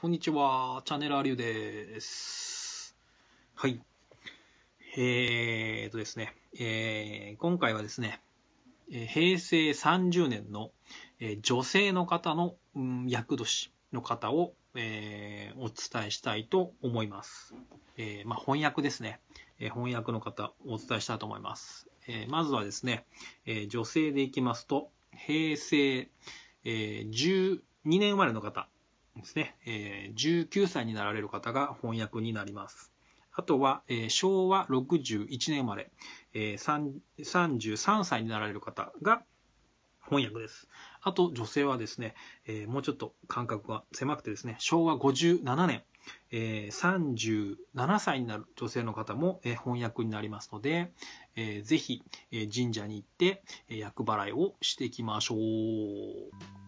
こんにちは、チャンネルアリューです。はい。えーとですね、えー、今回はですね、平成30年の女性の方の厄、うん、年の方を、えー、お伝えしたいと思います。えー、まあ、翻訳ですね、え翻訳の方お伝えしたいと思います。えまずはですね、え女性でいきますと、平成、え12年生まれの方ですね、えー、19歳になられる方が翻訳になります。あとは、えー、昭和61年生まれ、えー、33歳になられる方が翻訳です。あと、女性はですね、えー、もうちょっと間隔が狭くてですね、昭和57年、えー、37歳になる女性の方も、えー、翻訳になりますので、えー、ぜひ、えー、神社に行って、えー、厄払いをしていきましょう。